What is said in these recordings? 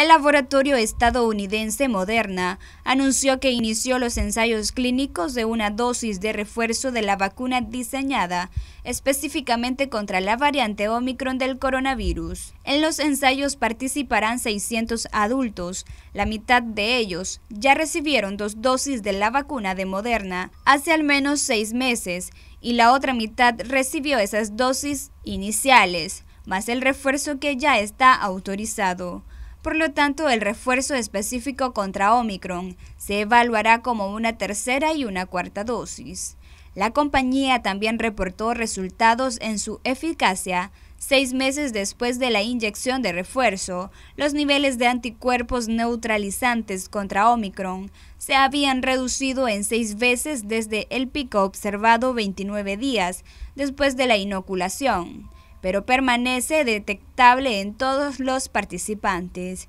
El laboratorio estadounidense Moderna anunció que inició los ensayos clínicos de una dosis de refuerzo de la vacuna diseñada específicamente contra la variante Omicron del coronavirus. En los ensayos participarán 600 adultos, la mitad de ellos ya recibieron dos dosis de la vacuna de Moderna hace al menos seis meses y la otra mitad recibió esas dosis iniciales, más el refuerzo que ya está autorizado por lo tanto el refuerzo específico contra Omicron se evaluará como una tercera y una cuarta dosis. La compañía también reportó resultados en su eficacia seis meses después de la inyección de refuerzo, los niveles de anticuerpos neutralizantes contra Omicron se habían reducido en seis veces desde el pico observado 29 días después de la inoculación pero permanece detectable en todos los participantes.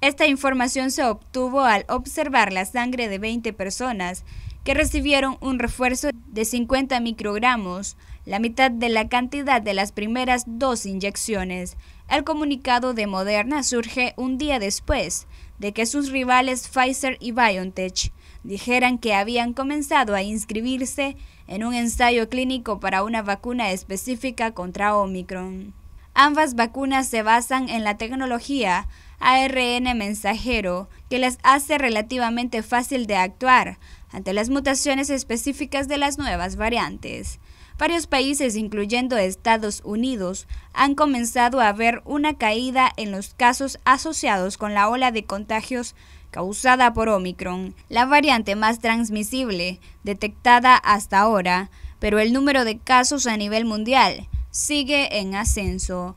Esta información se obtuvo al observar la sangre de 20 personas que recibieron un refuerzo de 50 microgramos, la mitad de la cantidad de las primeras dos inyecciones. El comunicado de Moderna surge un día después de que sus rivales Pfizer y BioNTech dijeran que habían comenzado a inscribirse en un ensayo clínico para una vacuna específica contra Omicron. Ambas vacunas se basan en la tecnología ARN mensajero que las hace relativamente fácil de actuar ante las mutaciones específicas de las nuevas variantes. Varios países, incluyendo Estados Unidos, han comenzado a ver una caída en los casos asociados con la ola de contagios causada por Omicron, la variante más transmisible detectada hasta ahora, pero el número de casos a nivel mundial sigue en ascenso.